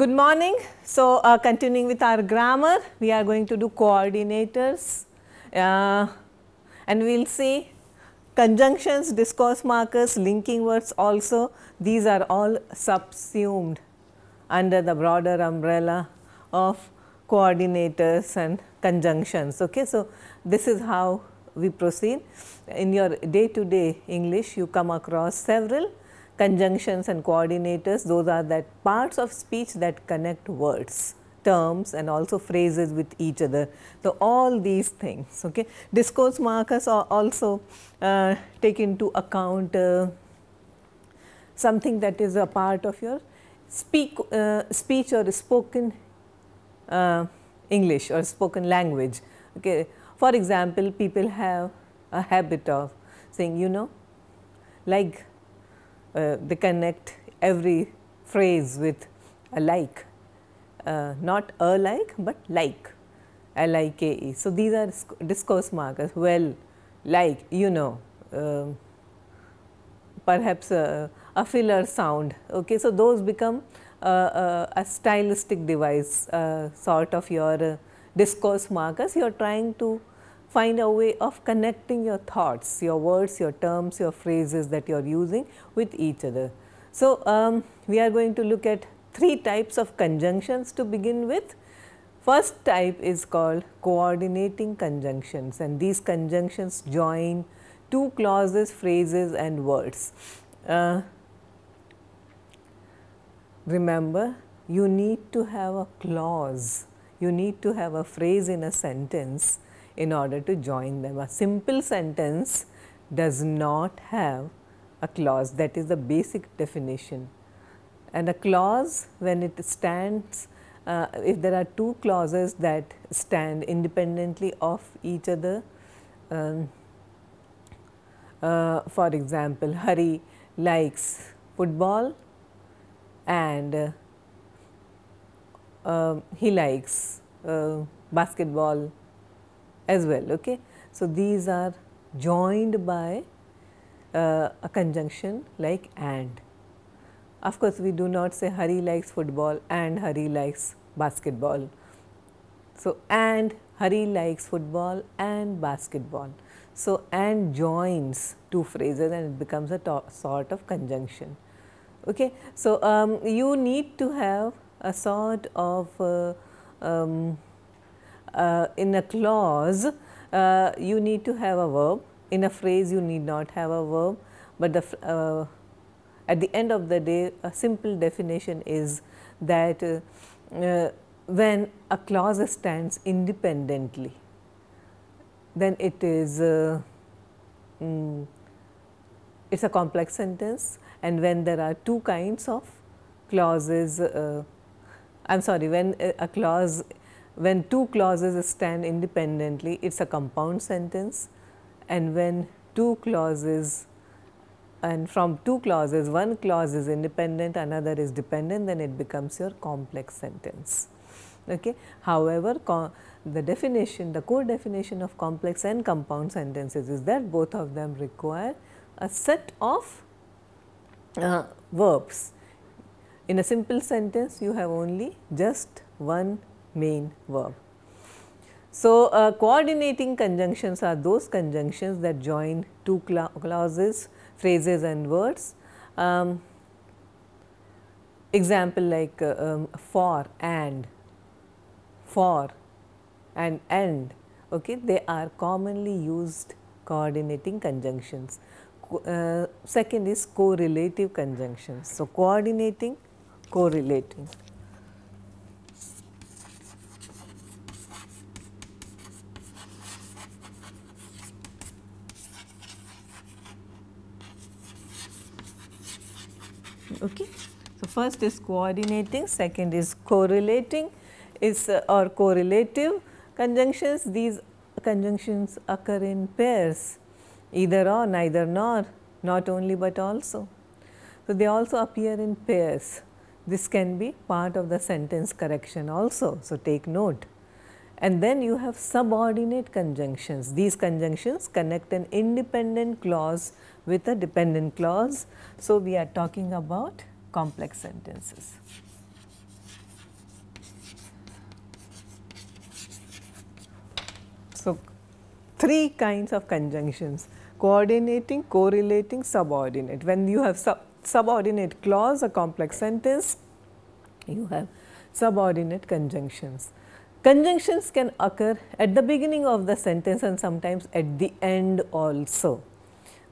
Good morning. So, uh, continuing with our grammar, we are going to do coordinators uh, and we will see conjunctions, discourse markers, linking words also. These are all subsumed under the broader umbrella of coordinators and conjunctions. Okay? So, this is how we proceed. In your day to day English, you come across several conjunctions and coordinators, those are that parts of speech that connect words terms and also phrases with each other. So, all these things, okay. Discourse markers are also uh, take into account uh, something that is a part of your speak, uh, speech or spoken uh, English or spoken language, okay. For example, people have a habit of saying, you know, like uh, they connect every phrase with a like, uh, not a like but like, L-I-K-E. So, these are discourse markers, well, like, you know, uh, perhaps a, a, filler sound. Okay, So, those become uh, uh, a stylistic device, uh, sort of your discourse markers you are trying to find a way of connecting your thoughts, your words, your terms, your phrases that you are using with each other. So, um, we are going to look at three types of conjunctions to begin with. First type is called coordinating conjunctions and these conjunctions join two clauses, phrases and words. Uh, remember, you need to have a clause, you need to have a phrase in a sentence in order to join them. A simple sentence does not have a clause that is the basic definition and a clause when it stands uh, if there are two clauses that stand independently of each other um, uh, for example, Hari likes football and uh, um, he likes uh, basketball as well. Okay? So, these are joined by uh, a conjunction like and. Of course, we do not say Hari likes football and Hari likes basketball. So, and Hari likes football and basketball. So, and joins two phrases and it becomes a sort of conjunction. Okay? So, um, you need to have a sort of uh, um, uh, in a clause, uh, you need to have a verb. In a phrase, you need not have a verb, but the, uh, at the end of the day, a simple definition is that when a clause stands independently, then it is uh, mm, it's a complex sentence. And when there are two kinds of clauses, uh, I'm sorry, when a clause when two clauses stand independently, it is a compound sentence and when two clauses and from two clauses, one clause is independent, another is dependent, then it becomes your complex sentence. Okay. However, the definition, the core definition of complex and compound sentences is that both of them require a set of uh, verbs. In a simple sentence, you have only just one main verb. So, uh, coordinating conjunctions are those conjunctions that join two cla clauses, phrases and words. Um, example like uh, um, for and, for and and, okay, they are commonly used coordinating conjunctions. uh, second is correlative conjunctions. So, coordinating, correlating. Okay. So, first is coordinating, second is correlating is uh, or correlative conjunctions. These conjunctions occur in pairs either or, neither nor, not only but also. So, they also appear in pairs. This can be part of the sentence correction also. So, take note. And then you have subordinate conjunctions. These conjunctions connect an independent clause with a dependent clause. So, we are talking about complex sentences. So, three kinds of conjunctions coordinating, correlating, subordinate. When you have sub subordinate clause, a complex sentence, you have subordinate conjunctions. Conjunctions can occur at the beginning of the sentence and sometimes at the end also.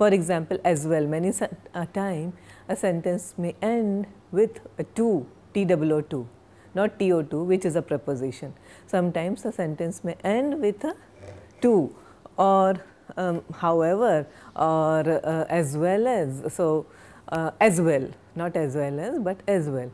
For example, as well, many a time a sentence may end with a to, T002, not TO2, which is a preposition. Sometimes a sentence may end with a to or um, however or uh, as well as. So, uh, as well, not as well as, but as well.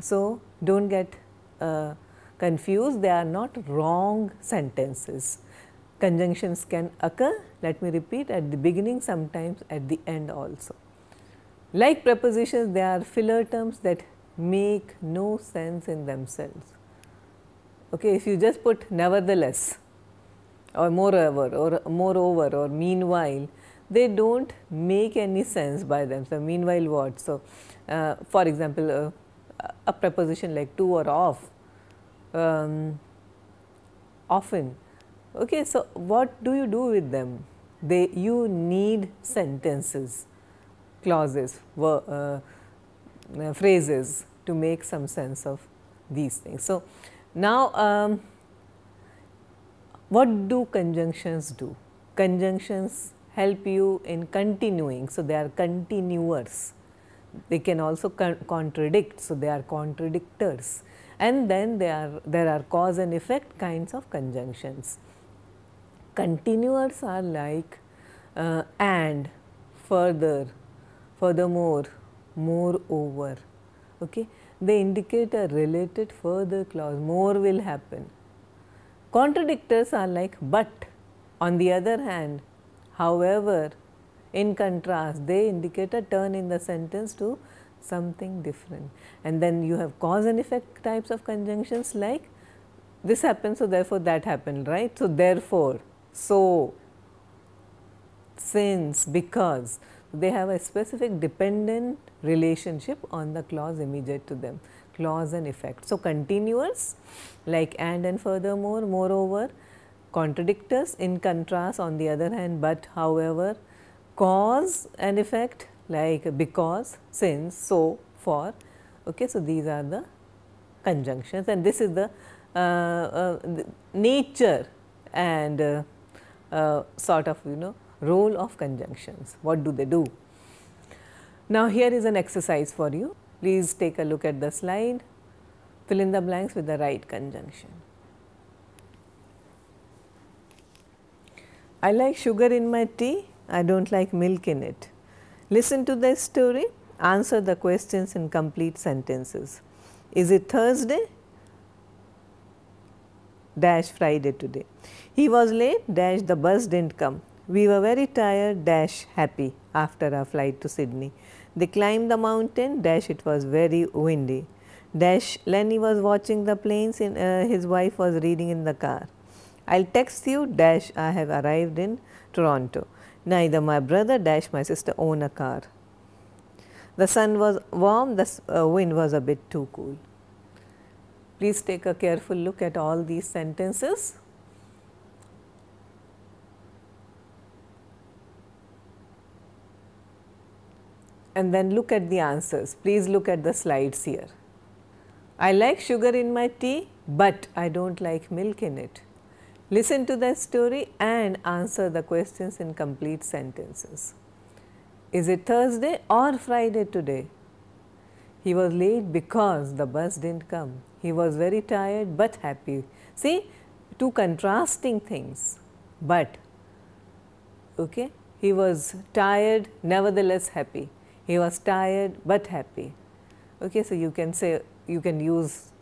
So, do not get uh, confused, they are not wrong sentences. Conjunctions can occur let me repeat at the beginning sometimes at the end also. Like prepositions they are filler terms that make no sense in themselves. Okay, if you just put nevertheless or moreover or moreover or meanwhile, they do not make any sense by themselves. Meanwhile what? So, uh, for example, uh, a preposition like to or of, um, often Okay, so what do you do with them? They, you need sentences, clauses, uh, uh, phrases to make some sense of these things. So, now um, what do conjunctions do? Conjunctions help you in continuing. So, they are continuers. They can also con contradict. So, they are contradictors and then there are, there are cause and effect kinds of conjunctions continuers are like uh, and further, furthermore, moreover. Okay? They indicate a related further clause, more will happen. Contradictors are like but, on the other hand, however, in contrast, they indicate a turn in the sentence to something different. And then you have cause and effect types of conjunctions like this happened, so therefore that happened, right. So, therefore, so, since, because they have a specific dependent relationship on the clause immediate to them, clause and effect. So, continuous like and and furthermore, moreover, contradictors in contrast on the other hand, but however, cause and effect like because, since, so, for. Okay, so, these are the conjunctions and this is the, uh, uh, nature and uh, uh, sort of you know role of conjunctions. What do they do? Now here is an exercise for you. Please take a look at the slide. Fill in the blanks with the right conjunction. I like sugar in my tea, I do not like milk in it. Listen to this story, answer the questions in complete sentences. Is it Thursday? dash Friday today. He was late dash the bus didn't come. We were very tired dash happy after our flight to Sydney. They climbed the mountain dash it was very windy. Dash Lenny was watching the planes uh, his wife was reading in the car. I'll text you dash I have arrived in Toronto. Neither my brother dash my sister own a car. The sun was warm, the uh, wind was a bit too cool. Please take a careful look at all these sentences. And then look at the answers. Please look at the slides here. I like sugar in my tea, but I do not like milk in it. Listen to the story and answer the questions in complete sentences. Is it Thursday or Friday today? He was late because the bus didn't come. He was very tired but happy. See, two contrasting things. But, okay, he was tired, nevertheless happy. He was tired but happy. Okay, so you can say, you can use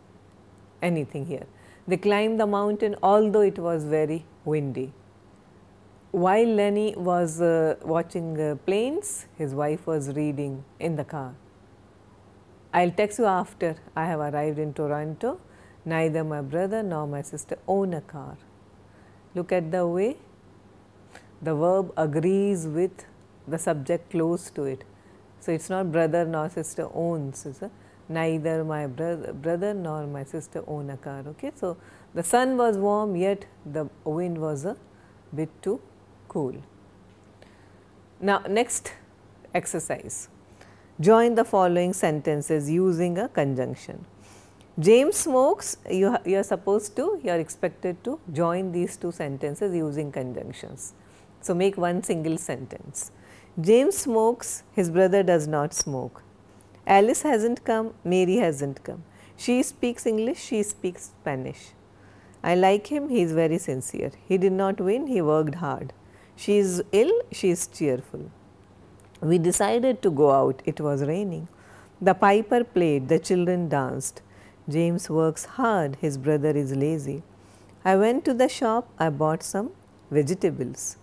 anything here. They climbed the mountain although it was very windy. While Lenny was uh, watching uh, planes, his wife was reading in the car. I will text you after I have arrived in Toronto. Neither my brother nor my sister own a car. Look at the way the verb agrees with the subject close to it. So, it is not brother nor sister owns, a, neither my brother, brother nor my sister own a car. Okay? So, the sun was warm yet the wind was a bit too cool. Now, next exercise. Join the following sentences using a conjunction. James smokes, you, you are supposed to, you are expected to join these two sentences using conjunctions. So, make one single sentence. James smokes, his brother does not smoke. Alice hasn't come, Mary hasn't come. She speaks English, she speaks Spanish. I like him, he is very sincere. He did not win, he worked hard. She is ill, she is cheerful. We decided to go out, it was raining. The piper played, the children danced. James works hard, his brother is lazy. I went to the shop, I bought some vegetables.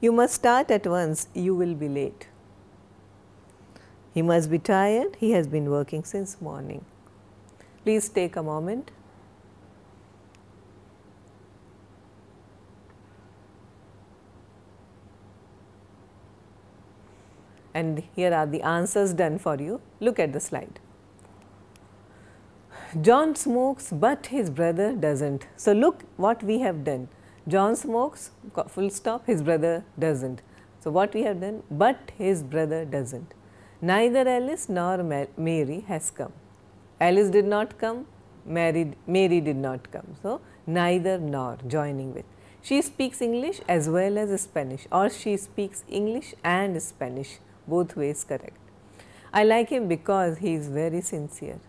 You must start at once, you will be late. He must be tired, he has been working since morning. Please take a moment and here are the answers done for you. Look at the slide. John smokes but his brother does not. So, look what we have done. John smokes full stop his brother does not. So, what we have done but his brother does not. Neither Alice nor Mary has come. Alice did not come, Mary, Mary did not come. So, neither nor joining with. She speaks English as well as Spanish or she speaks English and Spanish both ways correct. I like him because he is very sincere.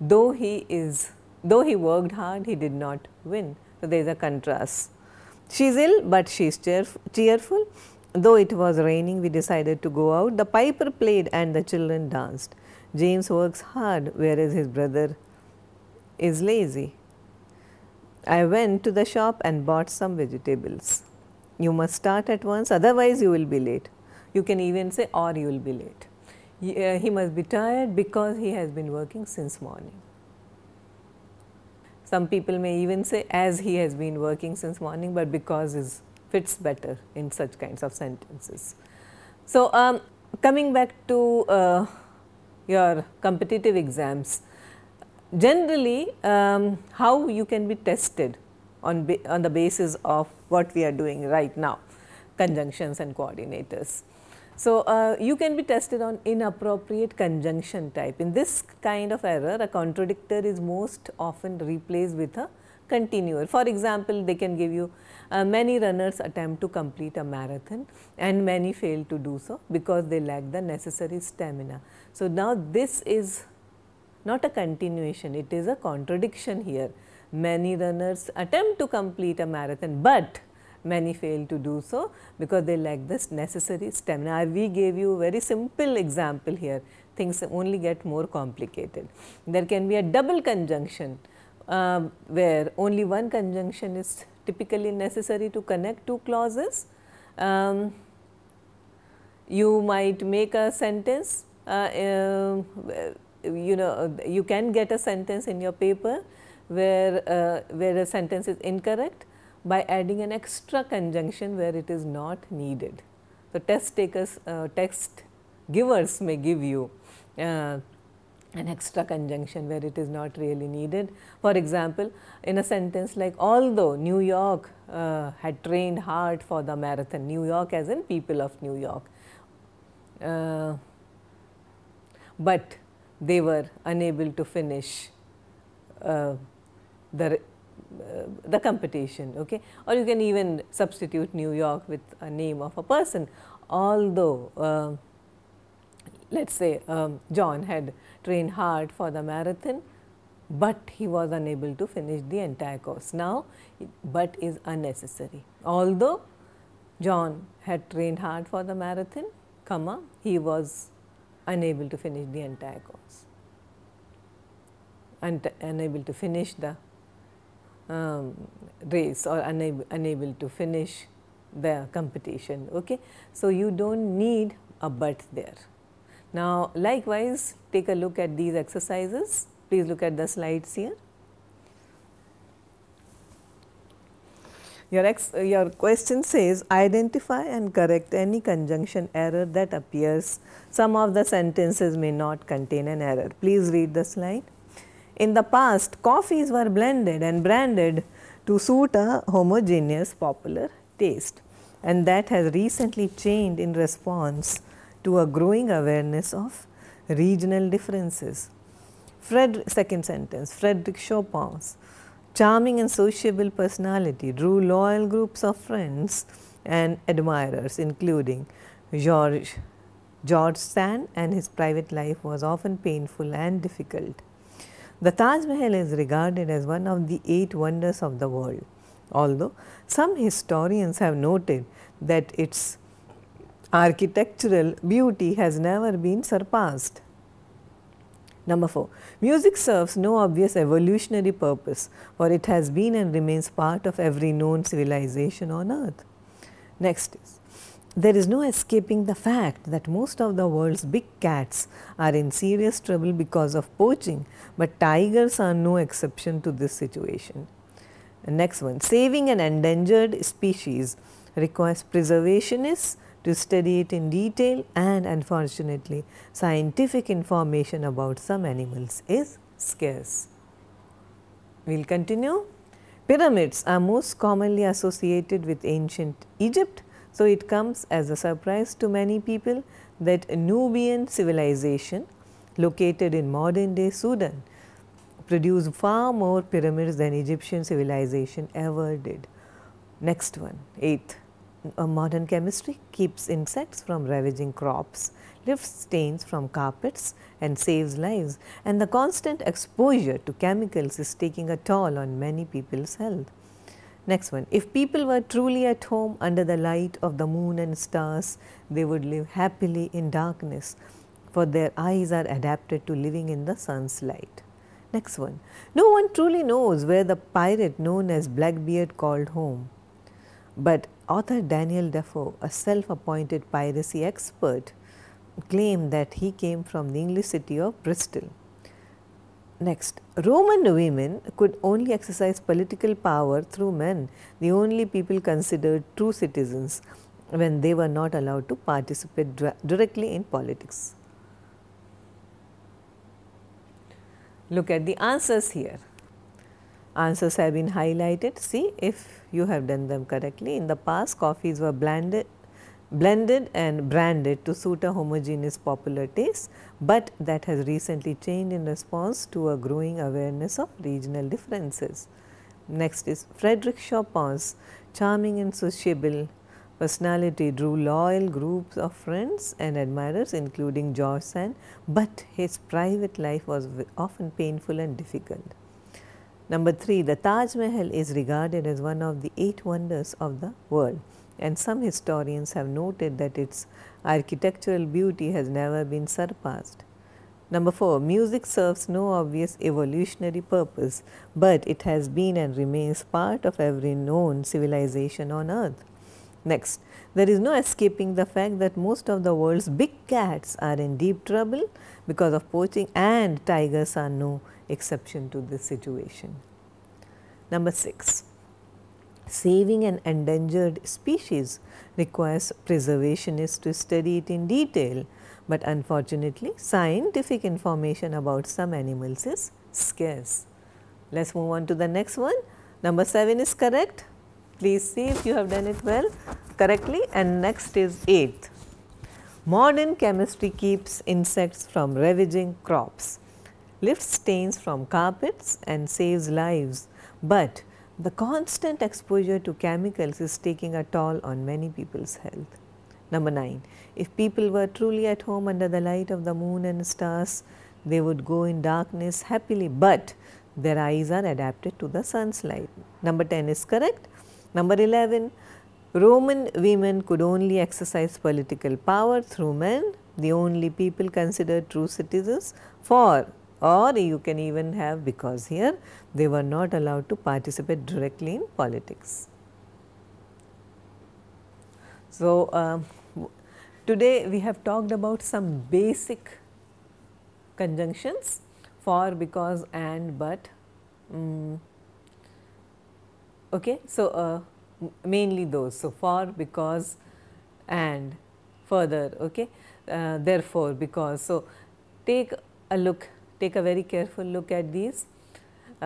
Though he is, though he worked hard, he did not win. So, there is a contrast. She is ill, but she is cheerf cheerful. Though it was raining, we decided to go out. The piper played and the children danced. James works hard, whereas his brother is lazy. I went to the shop and bought some vegetables. You must start at once, otherwise you will be late. You can even say or you will be late. Uh, he, must be tired because he has been working since morning. Some people may even say as he has been working since morning, but because is fits better in such kinds of sentences. So, um, coming back to uh, your competitive exams, generally um, how you can be tested on, on the basis of what we are doing right now, conjunctions and coordinators. So, uh, you can be tested on inappropriate conjunction type. In this kind of error, a contradictor is most often replaced with a continuer. For example, they can give you uh, many runners attempt to complete a marathon and many fail to do so because they lack the necessary stamina. So, now this is not a continuation, it is a contradiction here. Many runners attempt to complete a marathon, but many fail to do so because they lack this necessary stamina. We gave you a very simple example here, things only get more complicated. There can be a double conjunction uh, where only one conjunction is typically necessary to connect two clauses. Um, you might make a sentence, uh, uh, you know, you can get a sentence in your paper where, uh, where a sentence is incorrect by adding an extra conjunction where it is not needed. So, test takers, uh, text givers may give you uh, an extra conjunction where it is not really needed. For example, in a sentence like although New York uh, had trained hard for the marathon, New York as in people of New York, uh, but they were unable to finish uh, the uh, the competition, okay? or you can even substitute New York with a name of a person, although uh, um, let us say um, John had trained hard for the marathon, but he was unable to finish the entire course. Now, but is unnecessary. Although John had trained hard for the marathon, comma, he was unable to finish the entire course, And unable to finish the um, race or unable, unable to finish the competition. Okay? So, you do not need a but there. Now, likewise take a look at these exercises. Please look at the slides here. Your, ex, your question says identify and correct any conjunction error that appears. Some of the sentences may not contain an error. Please read the slide. In the past, coffees were blended and branded to suit a homogeneous popular taste and that has recently changed in response to a growing awareness of regional differences. Fred, second sentence, Frederick Chopin's charming and sociable personality drew loyal groups of friends and admirers including George, George Sand and his private life was often painful and difficult. The Taj Mahal is regarded as one of the eight wonders of the world, although some historians have noted that its architectural beauty has never been surpassed. Number 4. Music serves no obvious evolutionary purpose for it has been and remains part of every known civilization on earth. Next is there is no escaping the fact that most of the world's big cats are in serious trouble because of poaching, but tigers are no exception to this situation. Next one, saving an endangered species requires preservationists to study it in detail and unfortunately scientific information about some animals is scarce. We will continue. Pyramids are most commonly associated with ancient Egypt so, it comes as a surprise to many people that Nubian civilization located in modern day Sudan produced far more pyramids than Egyptian civilization ever did. Next one, eighth, a modern chemistry keeps insects from ravaging crops, lifts stains from carpets and saves lives and the constant exposure to chemicals is taking a toll on many people's health. Next one, if people were truly at home under the light of the moon and stars, they would live happily in darkness, for their eyes are adapted to living in the sun's light. Next one, no one truly knows where the pirate known as Blackbeard called home. But author Daniel Defoe, a self-appointed piracy expert, claimed that he came from the English city of Bristol. Next, Roman women could only exercise political power through men, the only people considered true citizens when they were not allowed to participate directly in politics. Look at the answers here. Answers have been highlighted. See if you have done them correctly. In the past, coffees were blended, blended and branded to suit a homogeneous popular taste, but that has recently changed in response to a growing awareness of regional differences. Next is Frederick Chopin's charming and sociable personality drew loyal groups of friends and admirers including George Sand, but his private life was often painful and difficult. Number 3, the Taj Mahal is regarded as one of the eight wonders of the world and some historians have noted that its architectural beauty has never been surpassed. Number 4. Music serves no obvious evolutionary purpose, but it has been and remains part of every known civilization on earth. Next, there is no escaping the fact that most of the world's big cats are in deep trouble because of poaching and tigers are no exception to this situation. Number 6. Saving an endangered species requires preservationists to study it in detail, but unfortunately scientific information about some animals is scarce. Let us move on to the next one. Number 7 is correct. Please see if you have done it well correctly and next is 8th. Modern chemistry keeps insects from ravaging crops, lifts stains from carpets and saves lives, but the constant exposure to chemicals is taking a toll on many people's health. Number 9. If people were truly at home under the light of the moon and stars, they would go in darkness happily, but their eyes are adapted to the sun's light. Number 10 is correct. Number 11. Roman women could only exercise political power through men, the only people considered true citizens, for or you can even have because here they were not allowed to participate directly in politics. So, uh, today we have talked about some basic conjunctions for, because, and, but. Um, okay. So, uh, mainly those. So, for, because, and further. Okay. Uh, therefore, because. So, take a look take a very careful look at these.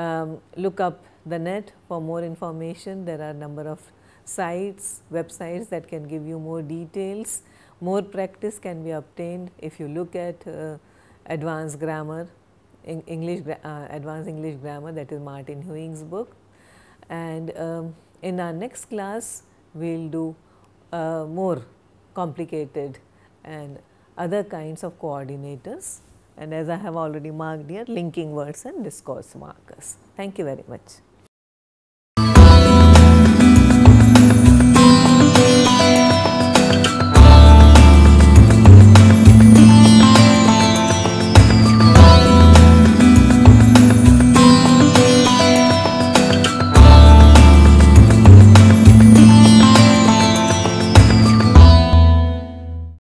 Um, look up the net for more information. There are a number of sites, websites that can give you more details. More practice can be obtained if you look at uh, advanced grammar, English, uh, advanced English grammar that is Martin Hewings' book. And um, in our next class, we will do uh, more complicated and other kinds of coordinators and as I have already marked here linking words and discourse markers. Thank you very much.